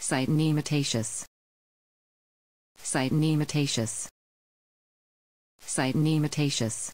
Cytonemataceous. Cytonemataceous. Cytonemataceous.